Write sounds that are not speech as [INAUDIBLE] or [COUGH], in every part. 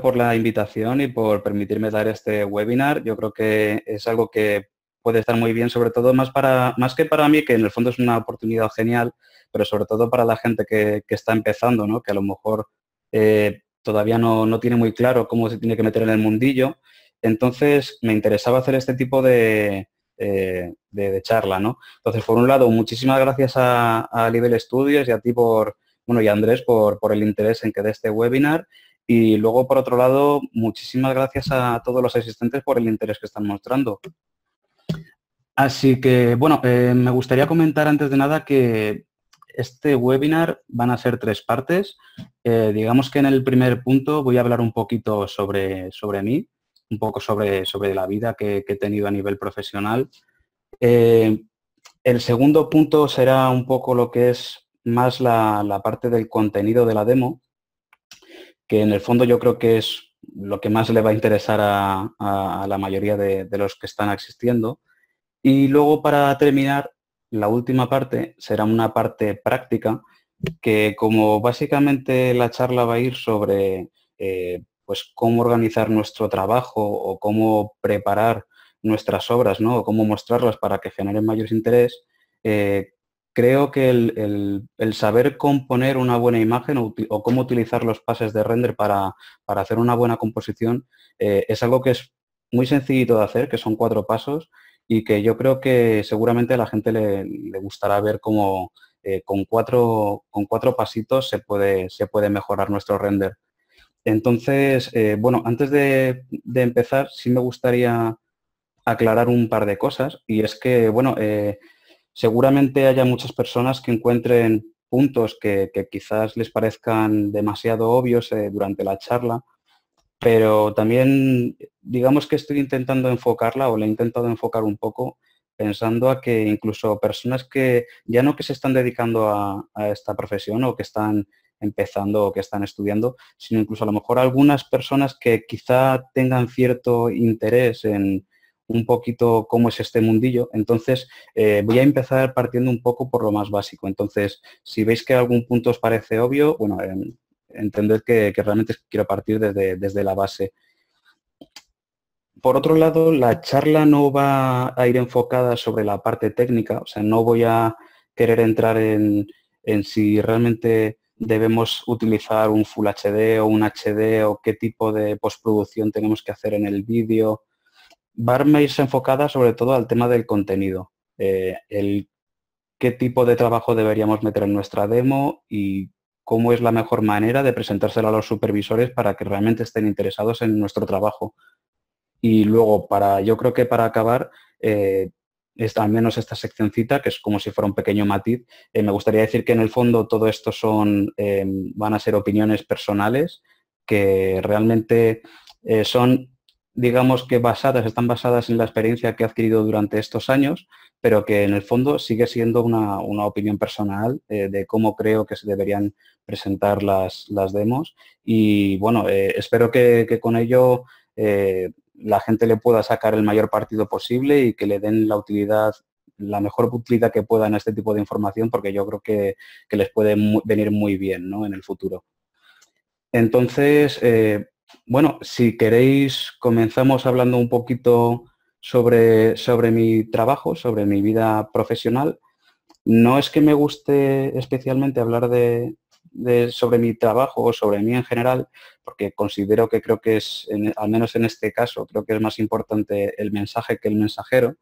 por la invitación y por permitirme dar este webinar. Yo creo que es algo que puede estar muy bien, sobre todo más, para, más que para mí, que en el fondo es una oportunidad genial, pero sobre todo para la gente que, está empezando, ¿no? que a lo mejor eh, todavía no, tiene muy claro cómo se tiene que meter en el mundillo. Entonces me interesaba hacer este tipo de, eh, charla. ¿no? Entonces, por un lado, muchísimas gracias a, a Nivel Studios y a ti por, bueno, y Andrés por, por el interés en que dé este webinar. Y luego, por otro lado, muchísimas gracias a todos los asistentes por el interés que están mostrando. Así que, bueno, eh, me gustaría comentar antes de nada que este webinar van a ser tres partes. Eh, digamos que en el primer punto voy a hablar un poquito sobre, sobre mí, un poco sobre, sobre la vida que, he tenido a nivel profesional. Eh, el segundo punto será un poco lo que es más la parte del contenido de la demo, que en el fondo yo creo que es lo que más le va a interesar a, la mayoría de, los que están asistiendo. Y luego para terminar, la última parte será una parte práctica, que como básicamente la charla va a ir sobre eh, pues cómo organizar nuestro trabajo o cómo preparar nuestras obras, ¿no? O cómo mostrarlas para que generen mayor interés, eh, creo que el, saber componer una buena imagen o, cómo utilizar los pases de render para, hacer una buena composición eh, es algo que es muy sencillito de hacer, que son cuatro pasos y que yo creo que seguramente a la gente le, gustará ver cómo eh, con, cuatro, con cuatro pasitos se puede, se puede mejorar nuestro render. Entonces, eh, bueno, antes de, empezar, sí me gustaría aclarar un par de cosas y es que, bueno, Seguramente haya muchas personas que encuentren puntos que, quizás les parezcan demasiado obvios eh, durante la charla, pero también digamos que estoy intentando enfocarla o le he intentado enfocar un poco pensando a que incluso personas que ya no que se están dedicando a, a esta profesión o que están empezando o que están estudiando, sino incluso a lo mejor algunas personas que quizá tengan cierto interés en, un poquito cómo es este mundillo. Entonces, eh, voy a empezar partiendo un poco por lo más básico. Entonces, si veis que algún punto os parece obvio, bueno, em, entended que, realmente quiero partir desde, la base. Por otro lado, la charla no va a ir enfocada sobre la parte técnica, o sea, no voy a querer entrar en, en si realmente debemos utilizar un Full HD o un HD o qué tipo de postproducción tenemos que hacer en el vídeo, va enfocada sobre todo al tema del contenido, eh, el qué tipo de trabajo deberíamos meter en nuestra demo y cómo es la mejor manera de presentársela a los supervisores para que realmente estén interesados en nuestro trabajo. Y luego, para, yo creo que para acabar, eh, al menos esta seccioncita, que es como si fuera un pequeño matiz, eh, me gustaría decir que en el fondo todo esto son, van a ser opiniones personales que realmente son digamos que basadas, están basadas en la experiencia que he adquirido durante estos años, pero que en el fondo sigue siendo una, opinión personal eh, de cómo creo que se deberían presentar las, demos. Y bueno, eh, espero que, con ello eh, la gente le pueda sacar el mayor partido posible y que le den la utilidad la mejor utilidad que puedan a este tipo de información porque yo creo que, les puede venir muy bien ¿no? en el futuro. Entonces, bueno, si queréis, comenzamos hablando un poquito sobre, sobre mi trabajo, sobre mi vida profesional. No es que me guste especialmente hablar de, sobre mi trabajo o sobre mí en general, porque considero que creo que es, al menos en este caso, creo que es más importante el mensaje que el mensajero.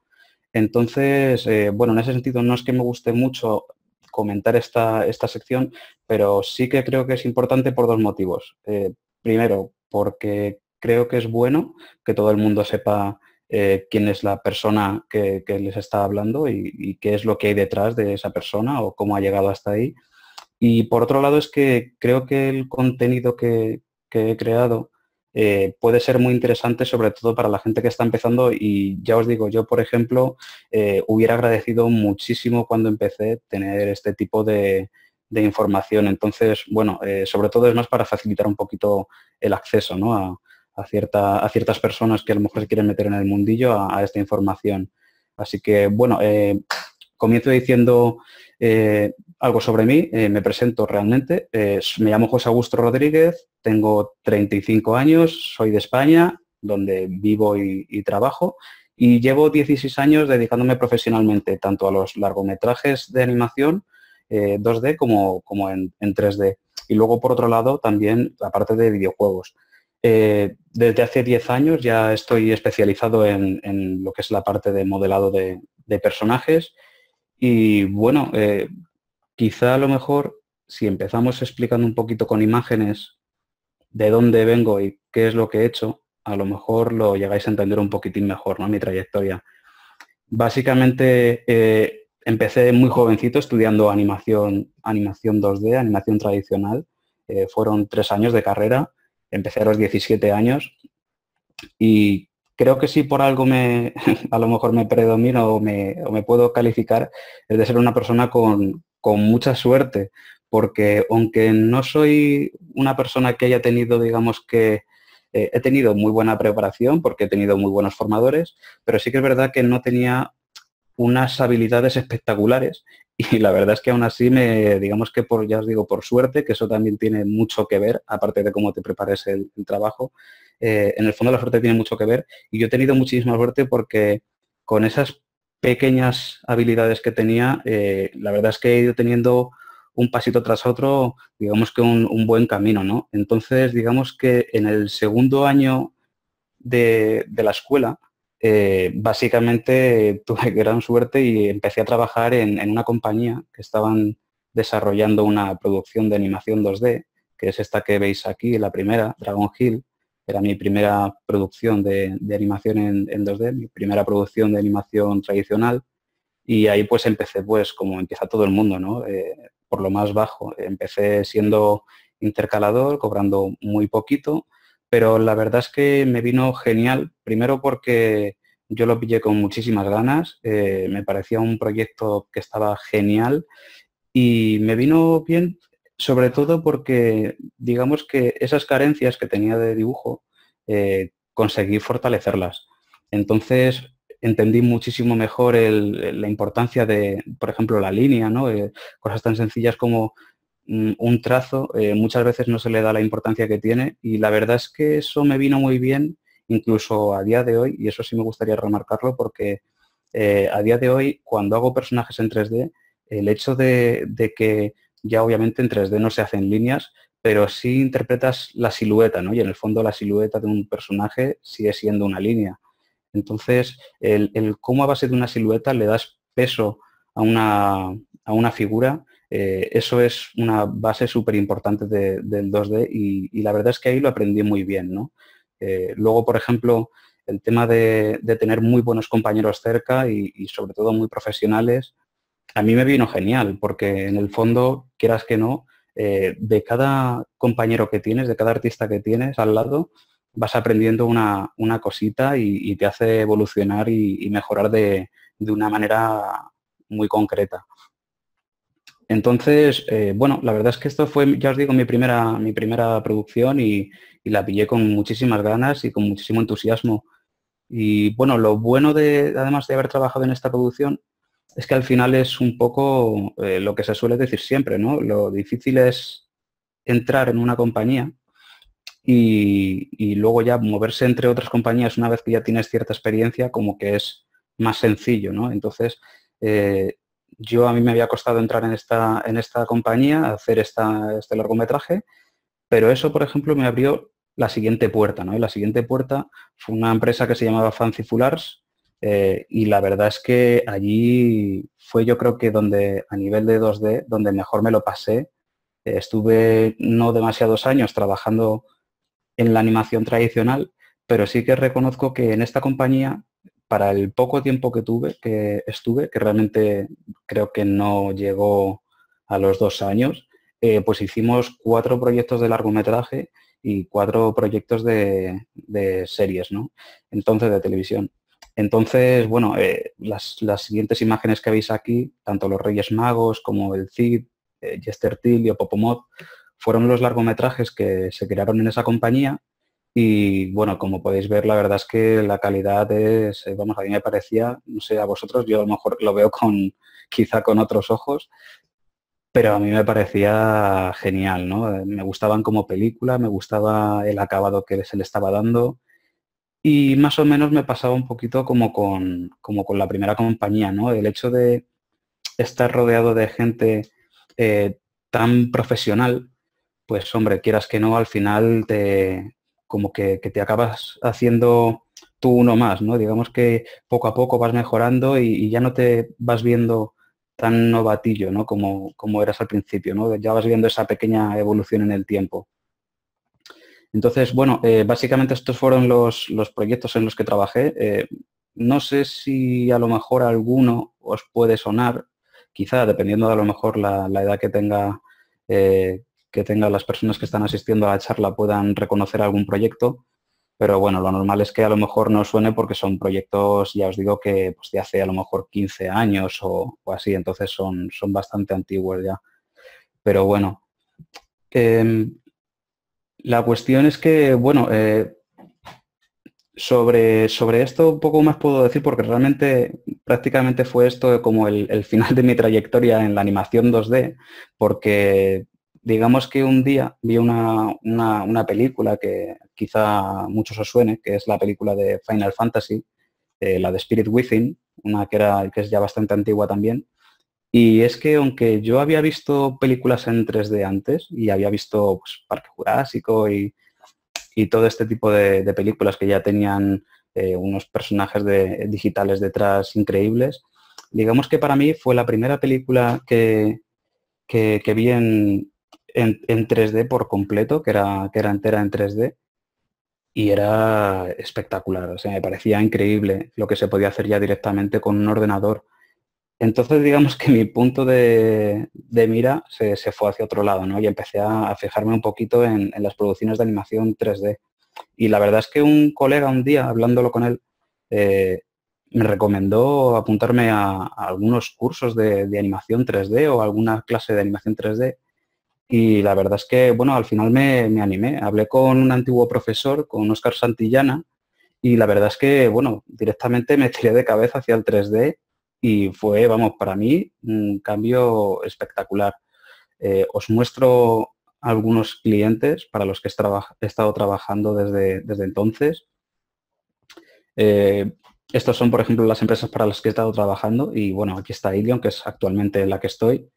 Entonces, eh, bueno, en ese sentido no es que me guste mucho comentar esta, sección, pero sí que creo que es importante por dos motivos. Eh, primero, porque creo que es bueno que todo el mundo sepa eh, quién es la persona que, les está hablando y, qué es lo que hay detrás de esa persona o cómo ha llegado hasta ahí. Y por otro lado es que creo que el contenido que, he creado eh, puede ser muy interesante sobre todo para la gente que está empezando y ya os digo, yo por ejemplo eh, hubiera agradecido muchísimo cuando empecé tener este tipo de, de información. Entonces, bueno, eh, sobre todo es más para facilitar un poquito el acceso a, cierta, a, ciertas personas que a lo mejor se quieren meter en el mundillo a, esta información. Así que, bueno, eh, comienzo diciendo eh, algo sobre mí, me presento realmente. me llamo José Augusto Rodríguez, tengo 35 años, soy de España, donde vivo y, trabajo, y llevo 16 años dedicándome profesionalmente tanto a los largometrajes de animación 2D eh, como, como en, 3D. Y luego, por otro lado, también la parte de videojuegos. Eh, desde hace 10 años ya estoy especializado en, lo que es la parte de modelado de, personajes y bueno, eh, quizá a lo mejor si empezamos explicando un poquito con imágenes de dónde vengo y qué es lo que he hecho, a lo mejor lo llegáis a entender un poquitín mejor, ¿no? Mi trayectoria. Básicamente, empecé muy jovencito estudiando animación, animación 2D, animación tradicional. Eh, fueron tres años de carrera, empecé a los 17 años y creo que sí por algo me, [LAUGHS] a lo mejor me predomino o me, puedo calificar, es de ser una persona con, mucha suerte, porque aunque no soy una persona que haya tenido, digamos que eh, he tenido muy buena preparación porque he tenido muy buenos formadores, pero sí que es verdad que no tenía unas habilidades espectaculares y la verdad es que aún así me, digamos que por, ya os digo, por suerte, que eso también tiene mucho que ver, aparte de cómo te prepares el, trabajo, eh, en el fondo la suerte tiene mucho que ver y yo he tenido muchísima suerte porque con esas pequeñas habilidades que tenía, eh, la verdad es que he ido teniendo un pasito tras otro, digamos que un, buen camino, ¿no? Entonces, digamos que en el segundo año de, de la escuela, eh, básicamente [LAUGHS] tuve gran suerte y empecé a trabajar en, una compañía que estaban desarrollando una producción de animación 2D, que es esta que veis aquí, la primera, Dragon Hill. Era mi primera producción de, animación en, 2D, mi primera producción de animación tradicional. Y ahí pues empecé, pues como empieza todo el mundo, eh, por lo más bajo. Empecé siendo intercalador, cobrando muy poquito pero la verdad es que me vino genial, primero porque yo lo pillé con muchísimas ganas, eh, me parecía un proyecto que estaba genial y me vino bien sobre todo porque digamos que esas carencias que tenía de dibujo eh, conseguí fortalecerlas. Entonces entendí muchísimo mejor la importancia de, por ejemplo, la línea, ¿no? Eh, cosas tan sencillas como Mm, un trazo eh, muchas veces no se le da la importancia que tiene y la verdad es que eso me vino muy bien incluso a día de hoy y eso sí me gustaría remarcarlo porque eh, a día de hoy cuando hago personajes en 3D el hecho de, que ya obviamente en 3D no se hacen líneas pero sí interpretas la silueta ¿no? y en el fondo la silueta de un personaje sigue siendo una línea entonces el, cómo a base de una silueta le das peso a una, a una figura eh, eso es una base súper importante del 2D y, la verdad es que ahí lo aprendí muy bien. ¿no? Eh, luego, por ejemplo, el tema de, tener muy buenos compañeros cerca y, sobre todo muy profesionales, a mí me vino genial, porque en el fondo, quieras que no, eh, de cada compañero que tienes, de cada artista que tienes al lado, vas aprendiendo una, cosita y, te hace evolucionar y, mejorar de, una manera muy concreta. Entonces, eh, bueno, la verdad es que esto fue, ya os digo, mi primera, mi primera producción y, la pillé con muchísimas ganas y con muchísimo entusiasmo. Y bueno, lo bueno de, además de haber trabajado en esta producción, es que al final es un poco eh, lo que se suele decir siempre, ¿no? Lo difícil es entrar en una compañía y, luego ya moverse entre otras compañías una vez que ya tienes cierta experiencia, como que es más sencillo, ¿no? Entonces, eh, yo a mí me había costado entrar en esta, en esta compañía, hacer este largometraje, pero eso, por ejemplo, me abrió la siguiente puerta, ¿no? la siguiente puerta fue una empresa que se llamaba Fancy Fulars eh, y la verdad es que allí fue yo creo que donde, a nivel de 2D, donde mejor me lo pasé. Eh, estuve no demasiados años trabajando en la animación tradicional, pero sí que reconozco que en esta compañía para el poco tiempo que tuve, que estuve, que realmente creo que no llegó a los dos años, eh, pues hicimos cuatro proyectos de largometraje y cuatro proyectos de, series, ¿no? Entonces, de televisión. Entonces, bueno, eh, las, siguientes imágenes que veis aquí, tanto los Reyes Magos como el Cid, eh, Jester Tilly y Popomod, fueron los largometrajes que se crearon en esa compañía y bueno, como podéis ver, la verdad es que la calidad es, eh, vamos, a mí me parecía, no sé, a vosotros, yo a lo mejor lo veo con [LAUGHS] quizá con otros ojos, pero a mí me parecía genial, ¿no? Eh, me gustaban como película, me gustaba el acabado que se le estaba dando y más o menos me pasaba un poquito como con, como con la primera compañía, ¿no? El hecho de estar rodeado de gente eh, tan profesional, pues hombre, quieras que no, al final te, como que, te acabas haciendo tú uno más, ¿no? Digamos que poco a poco vas mejorando y, ya no te vas viendo tan novatillo, ¿no? Como, como eras al principio, ¿no? Ya vas viendo esa pequeña evolución en el tiempo. Entonces, bueno, eh, básicamente estos fueron los, proyectos en los que trabajé. Eh, no sé si a lo mejor alguno os puede sonar, quizá dependiendo de a lo mejor la, edad que tenga eh, que tenga las personas que están asistiendo a la charla puedan reconocer algún proyecto, pero bueno, lo normal es que a lo mejor no suene porque son proyectos, ya os digo, que pues, de hace a lo mejor 15 años o, así, entonces son, son bastante antiguos ya. Pero bueno, em, la cuestión es que, bueno, eh, sobre, sobre esto un poco más puedo decir porque realmente prácticamente fue esto como el, el final de mi trayectoria en la animación 2D, porque digamos que un día vi una, película que quizá muchos os suene, que es la película de Final Fantasy, eh, la de Spirit Within, una que, era, que es ya bastante antigua también. Y es que aunque yo había visto películas en 3D antes y había visto pues, Parque Jurásico y, todo este tipo de, películas que ya tenían eh, unos personajes de, digitales detrás increíbles, digamos que para mí fue la primera película que, que, que vi en, en, 3D por completo, que era, que era entera en 3D, y era espectacular, o sea, me parecía increíble lo que se podía hacer ya directamente con un ordenador. Entonces, digamos que mi punto de, mira se, fue hacia otro lado, ¿no? Y empecé a, fijarme un poquito en, las producciones de animación 3D. Y la verdad es que un colega un día, hablándolo con él, eh, me recomendó apuntarme a, algunos cursos de, de, animación 3D o alguna clase de animación 3D. Y la verdad es que, bueno, al final me, animé. Hablé con un antiguo profesor, con Óscar Santillana, y la verdad es que, bueno, directamente me [LAUGHS] tiré de cabeza hacia el 3D y fue, vamos, para mí un cambio espectacular. Eh, os muestro algunos clientes para los que he, estado trabajando desde, desde entonces. Eh, estos son, por ejemplo, las empresas para las que he estado trabajando y, bueno, aquí está Ilion, que es actualmente la que estoy.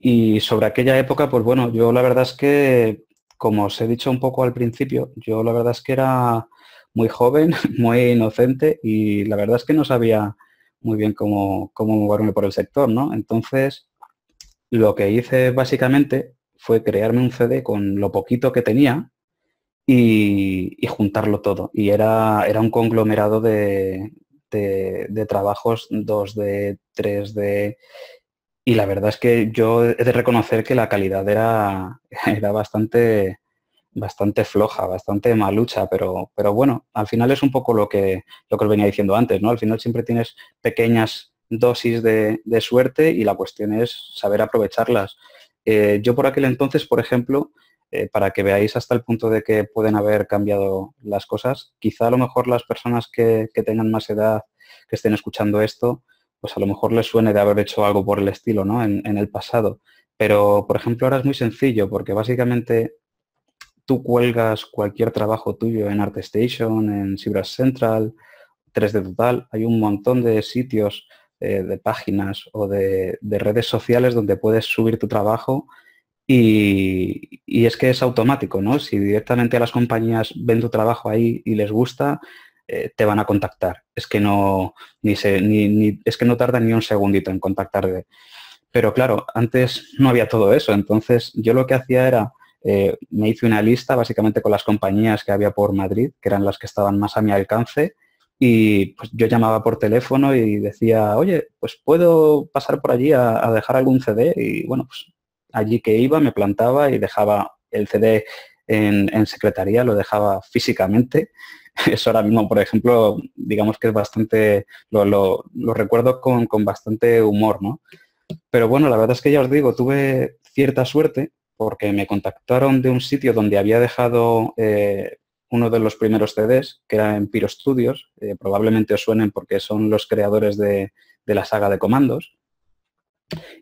Y sobre aquella época, pues bueno, yo la verdad es que, como os he dicho un poco al principio, yo la verdad es que era muy joven, [LAUGHS] muy inocente y la verdad es que no sabía muy bien cómo, moverme por el sector, ¿no? Entonces, lo que hice básicamente fue crearme un CD con lo poquito que tenía y, juntarlo todo. Y era, era un conglomerado de, de, trabajos 2D, 3D, y la verdad es que yo he de reconocer que la calidad era, [LAUGHS] era bastante, bastante floja, bastante malucha, pero, pero bueno, al final es un poco lo que, lo que os venía diciendo antes, ¿no? Al final siempre tienes pequeñas dosis de, suerte y la cuestión es saber aprovecharlas. Eh, yo por aquel entonces, por ejemplo, eh, para que veáis hasta el punto de que pueden haber cambiado las cosas, quizá a lo mejor las personas que, que tengan más edad, que estén escuchando esto, pues a lo mejor le suene de haber hecho algo por el estilo, ¿no? En, el pasado. Pero, por ejemplo, ahora es muy sencillo porque básicamente tú cuelgas cualquier trabajo tuyo en ArtStation, en cibras Central, 3D Total. Hay un montón de sitios, eh, de páginas o de, redes sociales donde puedes subir tu trabajo y, y, es que es automático, ¿no? Si directamente las compañías ven tu trabajo ahí y les gusta, eh, te van a contactar. Es que no, ni ni, es que no tarda ni un segundito en contactarte. Pero claro, antes no había todo eso. Entonces yo lo que hacía era, eh, me hice una lista básicamente con las compañías que había por Madrid, que eran las que estaban más a mi alcance, y pues, yo llamaba por teléfono y decía, oye, pues puedo pasar por allí a, dejar algún CD. Y bueno, pues allí que iba me plantaba y dejaba el CD en, en secretaría, lo dejaba físicamente [LAUGHS] Eso ahora mismo, por ejemplo, digamos que es bastante, lo, recuerdo con, bastante humor, ¿no? Pero bueno, la verdad es que ya os digo, tuve cierta suerte porque me contactaron de un sitio donde había dejado eh, uno de los primeros CDs, que era en Piro Studios, eh, probablemente os suenen porque son los creadores de, de la saga de comandos.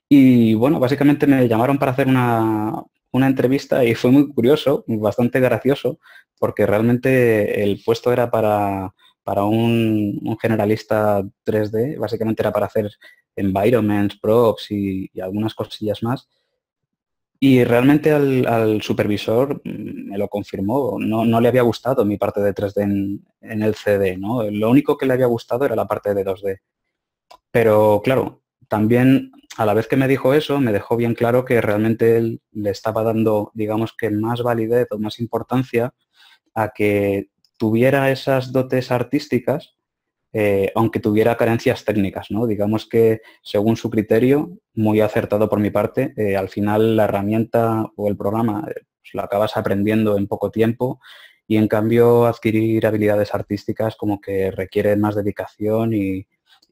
Y bueno, básicamente me llamaron para hacer una, una entrevista y fue muy curioso, bastante gracioso, porque realmente el puesto era para, para un, generalista 3D, básicamente era para hacer environments, props y, algunas cosillas más. Y realmente al, supervisor mm, me lo confirmó, no, no, le había gustado mi parte de 3D en, el CD, ¿no? Lo único que le había gustado era la parte de 2D. Pero claro, también a la vez que me dijo eso, me dejó bien claro que realmente él le estaba dando, digamos que más validez o más importancia a que tuviera esas dotes artísticas, eh, aunque tuviera carencias técnicas, ¿no? Digamos que según su criterio, muy acertado por mi parte, eh, al final la herramienta o el programa eh, pues, lo acabas aprendiendo en poco tiempo y en cambio adquirir habilidades artísticas como que requiere más dedicación y,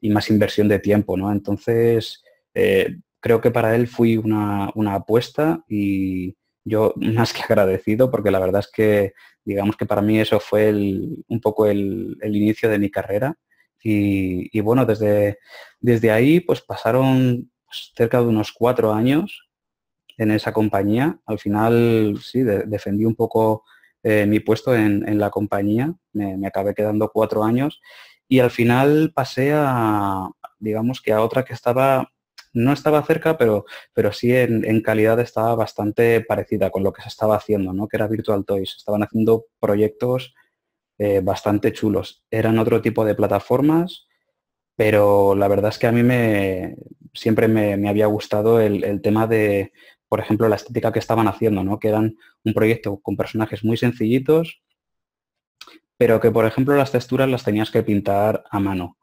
y más inversión de tiempo, ¿no? Entonces, eh, creo que para él fui una, apuesta y yo [LAUGHS] más que agradecido porque la verdad es que, digamos que para mí eso fue el, un poco el, inicio de mi carrera. Y, bueno, desde, desde ahí pues pasaron pues, cerca de unos cuatro años en esa compañía. Al final sí, defendí un poco eh, mi puesto en, la compañía, me, me, acabé quedando cuatro años y al final pasé a, digamos que a otra que estaba, no estaba cerca, pero, pero sí en, calidad estaba bastante parecida con lo que se estaba haciendo, ¿no? que era Virtual Toys. Estaban haciendo proyectos eh, bastante chulos. Eran otro tipo de plataformas, pero la verdad es que a mí me, siempre me, había gustado el, tema de, por ejemplo, la estética que estaban haciendo, ¿no? que eran un proyecto con personajes muy sencillitos pero que por ejemplo las texturas las tenías que pintar a mano.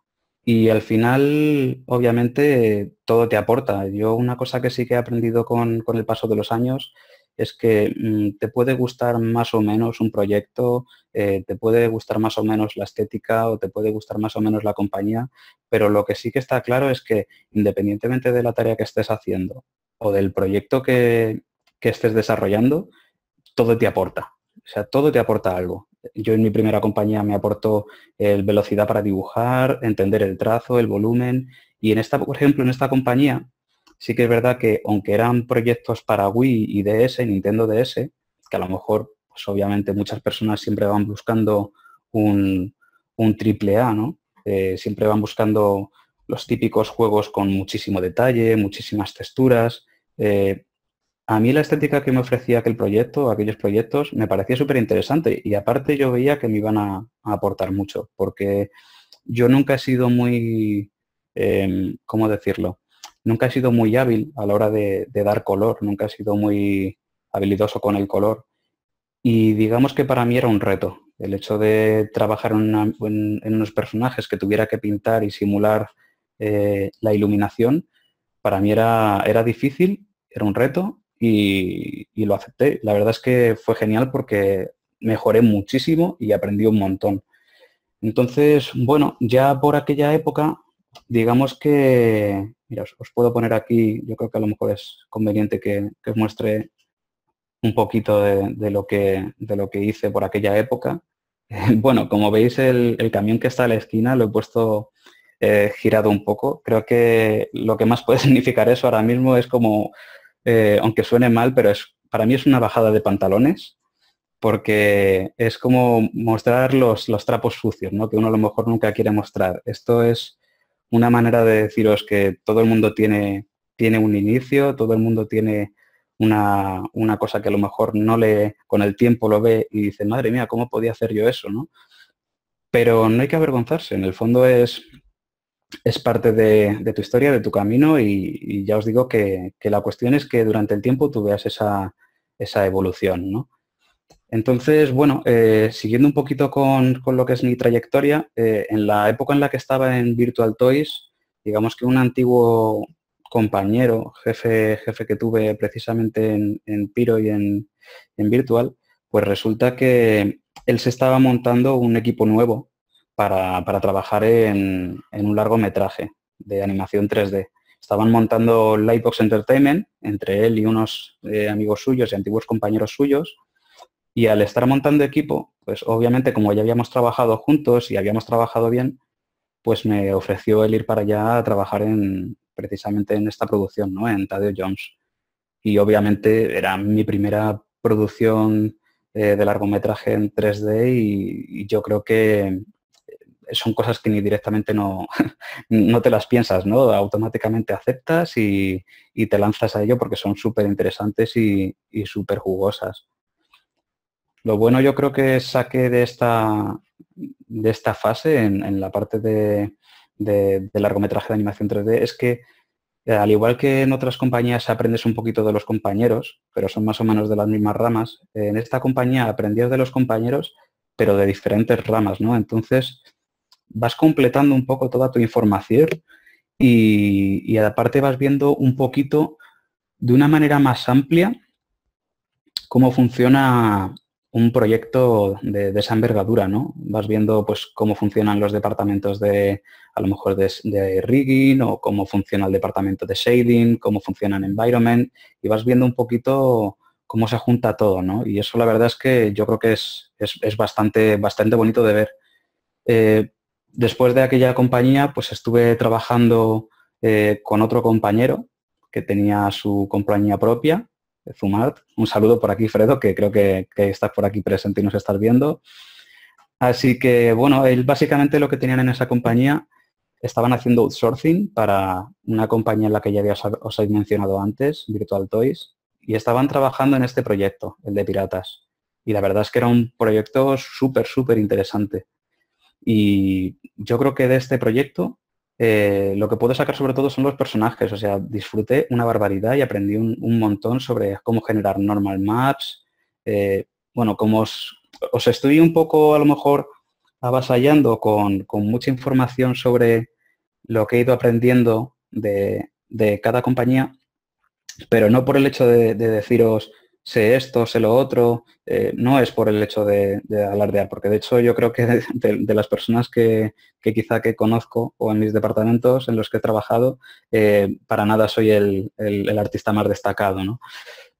Y al final, obviamente, todo te aporta. Yo una cosa que sí que he aprendido con, el paso de los años es que mm, te puede gustar más o menos un proyecto, eh, te puede gustar más o menos la estética o te puede gustar más o menos la compañía, pero lo que sí que está claro es que independientemente de la tarea que estés haciendo o del proyecto que, que estés desarrollando, todo te aporta. O sea, todo te aporta algo yo en mi primera compañía me aportó el eh, velocidad para dibujar, entender el trazo, el volumen. Y en esta, por ejemplo, en esta compañía, sí que es verdad que aunque eran proyectos para Wii y DS, Nintendo DS, que a lo mejor, pues obviamente muchas personas siempre van buscando un, triple A, ¿no? Eh, siempre van buscando los típicos juegos con muchísimo detalle, muchísimas texturas. Eh, a mí la estética que me ofrecía aquel proyecto, aquellos proyectos, me parecía súper interesante y aparte yo veía que me iban a, aportar mucho, porque yo nunca he sido muy, em, ¿cómo decirlo? Nunca he sido muy hábil a la hora de, dar color, nunca he sido muy habilidoso con el color y digamos que para mí era un reto el hecho de trabajar en, unos personajes que tuviera que pintar y simular eh, la iluminación, para mí era, era difícil, era un reto y, lo acepté. La verdad es que fue genial porque mejoré muchísimo y aprendí un montón. Entonces, bueno, ya por aquella época, digamos que, mira, os, puedo poner aquí, yo creo que a lo mejor es conveniente que, que os muestre un poquito de, lo que, de lo que hice por aquella época. [LAUGHS] Bueno, como veis, el, camión que está a la esquina lo he puesto eh, girado un poco. Creo que lo que más puede [LAUGHS] significar eso ahora mismo es como eh, aunque suene mal, pero es, para mí es una bajada de pantalones, porque es como mostrar los, trapos sucios, ¿no? que uno a lo mejor nunca quiere mostrar. Esto es una manera de deciros que todo el mundo tiene, tiene un inicio, todo el mundo tiene una, cosa que a lo mejor no le, con el tiempo lo ve y dice, madre mía, ¿cómo podía hacer yo eso? ¿no? Pero no hay que avergonzarse, en el fondo es es parte de, tu historia, de tu camino y, ya os digo que, la cuestión es que durante el tiempo tú veas esa, evolución. ¿no? Entonces, bueno, eh, siguiendo un poquito con, lo que es mi trayectoria, eh, en la época en la que estaba en Virtual Toys, digamos que un antiguo compañero, jefe, jefe que tuve precisamente en, Piro y en Virtual, pues resulta que él se estaba montando un equipo nuevo para, trabajar en, un largometraje de animación 3D. Estaban montando Lightbox Entertainment entre él y unos eh, amigos suyos y antiguos compañeros suyos. Y al estar montando equipo, pues obviamente como ya habíamos trabajado juntos y habíamos trabajado bien, pues me ofreció el ir para allá a trabajar en, precisamente en esta producción, ¿no? En Tadeo Jones. Y obviamente era mi primera producción eh, de largometraje en 3D y yo creo que, son cosas que ni directamente no, [LAUGHS] no te las piensas, ¿no? Automáticamente aceptas y, te lanzas a ello porque son súper interesantes y, súper jugosas. Lo bueno yo creo que saqué de esta, de esta fase en, la parte de, largometraje de animación 3D es que al igual que en otras compañías aprendes un poquito de los compañeros, pero son más o menos de las mismas ramas, en esta compañía aprendías de los compañeros, pero de diferentes ramas, ¿no? Entonces, vas completando un poco toda tu información y, y aparte vas viendo un poquito de una manera más amplia cómo funciona un proyecto de, esa envergadura, ¿no? Vas viendo pues cómo funcionan los departamentos de, a lo mejor, de, rigging o cómo funciona el departamento de shading, cómo funciona el environment y vas viendo un poquito cómo se junta todo, Y eso la verdad es que yo creo que es, bastante, bastante bonito de ver. Eh, después de aquella compañía, pues estuve trabajando eh, con otro compañero que tenía su compañía propia, Zumart. Un saludo por aquí, Fredo, que creo que, estás por aquí presente y nos estás viendo. Así que, bueno, él básicamente lo que tenían en esa compañía estaban haciendo outsourcing para una compañía en la que ya os he mencionado antes, Virtual Toys, y estaban trabajando en este proyecto, el de piratas. Y la verdad es que era un proyecto súper, súper interesante. Y yo creo que de este proyecto eh, lo que puedo sacar sobre todo son los personajes. O sea, disfruté una barbaridad y aprendí un, montón sobre cómo generar normal maps. Eh, bueno, como os, estoy un poco a lo mejor avasallando con, mucha información sobre lo que he ido aprendiendo de, cada compañía, pero no por el hecho de deciros, sé esto, sé lo otro, eh, no es por el hecho de, alardear, porque de hecho yo creo que de, las personas que, quizá que conozco o en mis departamentos en los que he trabajado, eh, para nada soy el, artista más destacado,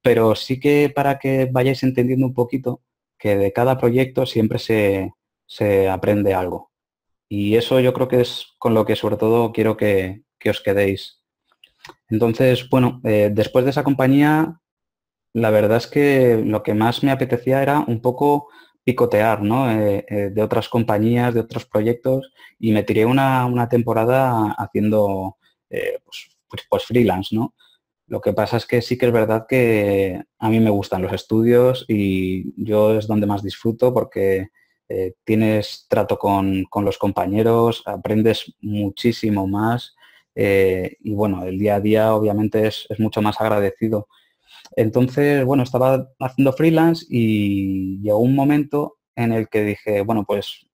Pero sí que para que vayáis entendiendo un poquito que de cada proyecto siempre se, aprende algo. Y eso yo creo que es con lo que sobre todo quiero que, os quedéis. Entonces, bueno, eh, después de esa compañía la verdad es que lo que más me apetecía era un poco picotear eh, eh, de otras compañías, de otros proyectos, y me tiré una, temporada haciendo eh, pues, pues, pues freelance. ¿no? Lo que pasa es que sí que es verdad que a mí me gustan los estudios y yo es donde más disfruto porque tienes trato con, los compañeros, aprendes muchísimo más y bueno, el día a día obviamente es, es mucho más agradecido entonces, bueno, estaba haciendo freelance y llegó un momento en el que dije, bueno, pues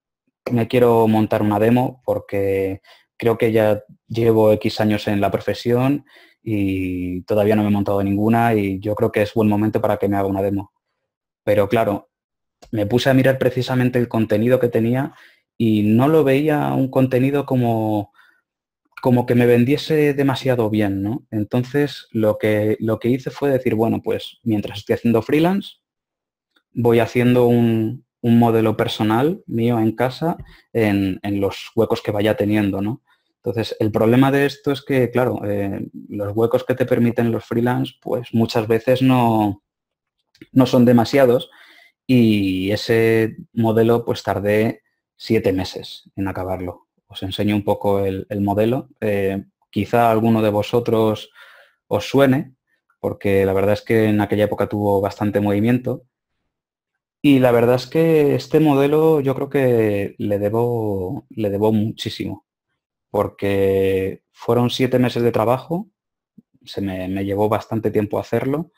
me quiero montar una demo porque creo que ya llevo X años en la profesión y todavía no me he montado ninguna y yo creo que es buen momento para que me haga una demo. Pero claro, me puse a mirar precisamente el contenido que tenía y no lo veía un contenido como como que me vendiese demasiado bien, ¿no? Entonces lo que, lo que hice fue decir, bueno, pues mientras estoy haciendo freelance, voy haciendo un, modelo personal mío en casa en, los huecos que vaya teniendo, ¿no? Entonces, el problema de esto es que, claro, eh, los huecos que te permiten los freelance, pues muchas veces no, no son demasiados y ese modelo, pues tardé siete meses en acabarlo os enseño un poco el, modelo. Eh, quizá alguno de vosotros os suene, porque la verdad es que en aquella época tuvo bastante movimiento. Y la verdad es que este modelo yo creo que le debo, le debo muchísimo, porque fueron siete meses de trabajo, se me, me llevó bastante tiempo hacerlo,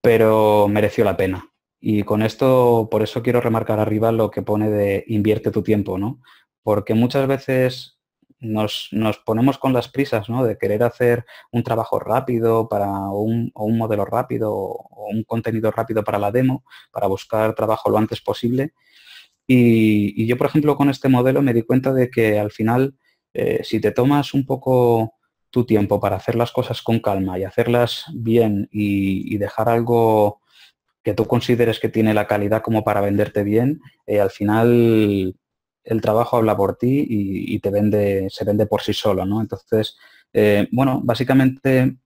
pero mereció la pena. Y con esto, por eso quiero remarcar arriba lo que pone de invierte tu tiempo, ¿no? porque muchas veces nos, ponemos con las prisas ¿no? de querer hacer un trabajo rápido para o un, modelo rápido o un contenido rápido para la demo, para buscar trabajo lo antes posible. Y, yo, por ejemplo, con este modelo me di cuenta de que al final, eh, si te tomas un poco tu tiempo para hacer las cosas con calma y hacerlas bien y, dejar algo que tú consideres que tiene la calidad como para venderte bien, eh, al final el trabajo habla por ti y, te vende, se vende por sí solo, ¿no? Entonces, eh, bueno, básicamente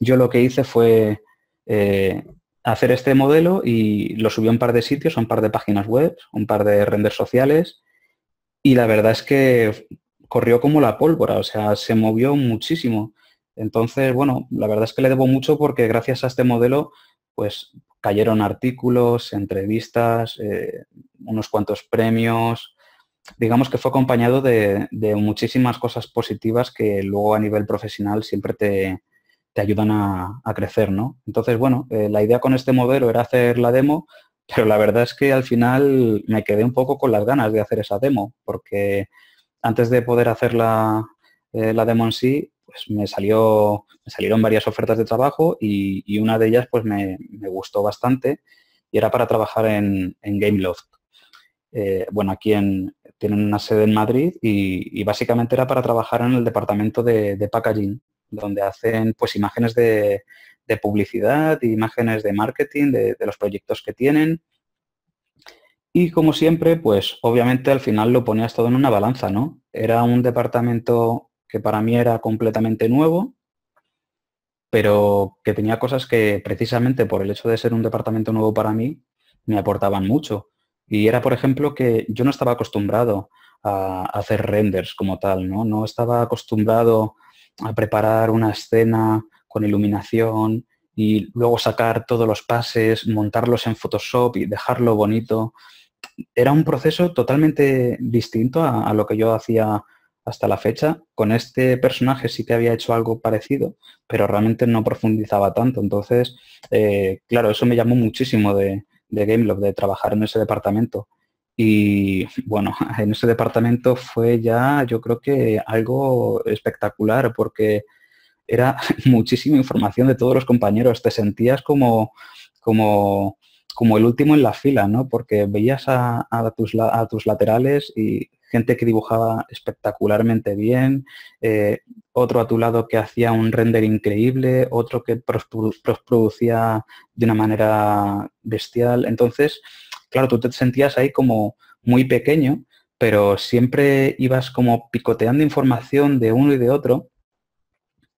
yo lo que hice fue eh, hacer este modelo y lo subí a un par de sitios, a un par de páginas web, un par de renders sociales y la verdad es que corrió como la pólvora, o sea, se movió muchísimo. Entonces, bueno, la verdad es que le debo mucho porque gracias a este modelo, pues cayeron artículos, entrevistas, eh, unos cuantos premios. Digamos que fue acompañado de, muchísimas cosas positivas que luego a nivel profesional siempre te, ayudan a, crecer, ¿no? Entonces, bueno, eh, la idea con este modelo era hacer la demo, pero la verdad es que al final me quedé un poco con las ganas de hacer esa demo, porque antes de poder hacer la, eh, la demo en sí, pues me salió, me salieron varias ofertas de trabajo y, una de ellas pues me, gustó bastante y era para trabajar en, Gameloft. Eh, bueno, aquí tienen una sede en Madrid y, básicamente era para trabajar en el departamento de, packaging, donde hacen pues imágenes de, de publicidad, imágenes de marketing, de, de, los proyectos que tienen. Y como siempre, pues obviamente al final lo ponías todo en una balanza, ¿no? Era un departamento que para mí era completamente nuevo, pero que tenía cosas que precisamente por el hecho de ser un departamento nuevo para mí, me aportaban mucho. Y era, por ejemplo, que yo no estaba acostumbrado a hacer renders como tal, ¿no? No estaba acostumbrado a preparar una escena con iluminación y luego sacar todos los pases, montarlos en Photoshop y dejarlo bonito. Era un proceso totalmente distinto a, a lo que yo hacía hasta la fecha, con este personaje sí que había hecho algo parecido, pero realmente no profundizaba tanto. Entonces, eh, claro, eso me llamó muchísimo de, de de trabajar en ese departamento. Y bueno, [LAUGHS] en ese departamento fue ya, yo creo que algo espectacular, porque era [LAUGHS] muchísima información de todos los compañeros. Te sentías como, como, como el último en la fila, ¿no? Porque veías a, tus, a tus laterales y gente que dibujaba espectacularmente bien, eh, otro a tu lado que hacía un render increíble, otro que producía de una manera bestial. Entonces, claro, tú te sentías ahí como muy pequeño, pero siempre ibas como picoteando información de uno y de otro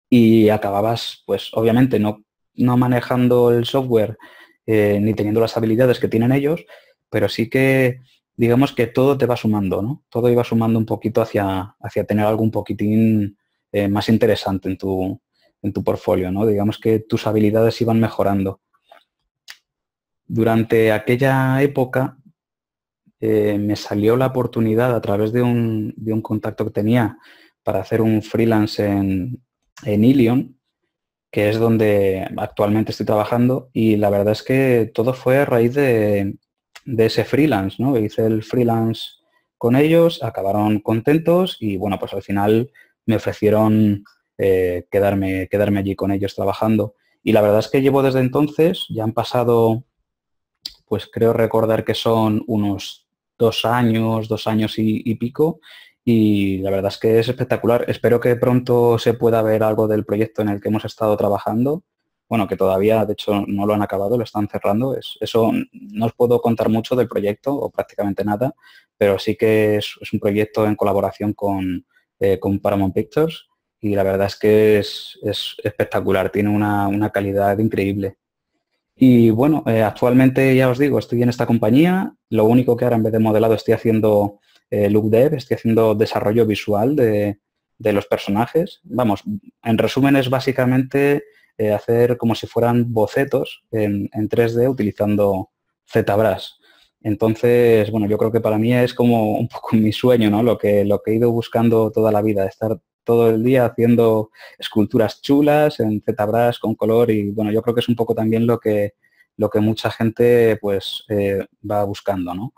y acababas, pues obviamente, no, no manejando el software eh, ni teniendo las habilidades que tienen ellos, pero sí que digamos que todo te va sumando, ¿no? Todo iba sumando un poquito hacia, hacia tener algo un poquitín eh, más interesante en tu, portfolio, ¿no? Digamos que tus habilidades iban mejorando. Durante aquella época eh, me salió la oportunidad a través de un, contacto que tenía para hacer un freelance en, en Ilion, que es donde actualmente estoy trabajando, y la verdad es que todo fue a raíz de, de ese freelance, ¿no? hice el freelance con ellos, acabaron contentos y bueno, pues al final me ofrecieron eh, quedarme, quedarme allí con ellos trabajando. Y la verdad es que llevo desde entonces, ya han pasado, pues creo recordar que son unos dos años, dos años y pico, y la verdad es que es espectacular. Espero que pronto se pueda ver algo del proyecto en el que hemos estado trabajando bueno, que todavía de hecho no lo han acabado, lo están cerrando. Es, eso no os puedo contar mucho del proyecto o prácticamente nada, pero sí que es, un proyecto en colaboración eh, con, Paramount Pictures y la verdad es que es, espectacular, tiene una, calidad increíble. Y bueno, eh, actualmente ya os digo, estoy en esta compañía, lo único que ahora en vez de modelado estoy haciendo eh, look dev, estoy haciendo desarrollo visual de, de los personajes. Vamos, en resumen es básicamente hacer como si fueran bocetos en, 3D utilizando ZBrush. Entonces, bueno, yo creo que para mí es como un poco [LAUGHS] mi sueño, ¿no? Lo que, lo que he ido buscando toda la vida, estar todo el día haciendo esculturas chulas en ZBrush con color y bueno, yo creo que es un poco también lo que, lo que mucha gente pues eh, va buscando, ¿no?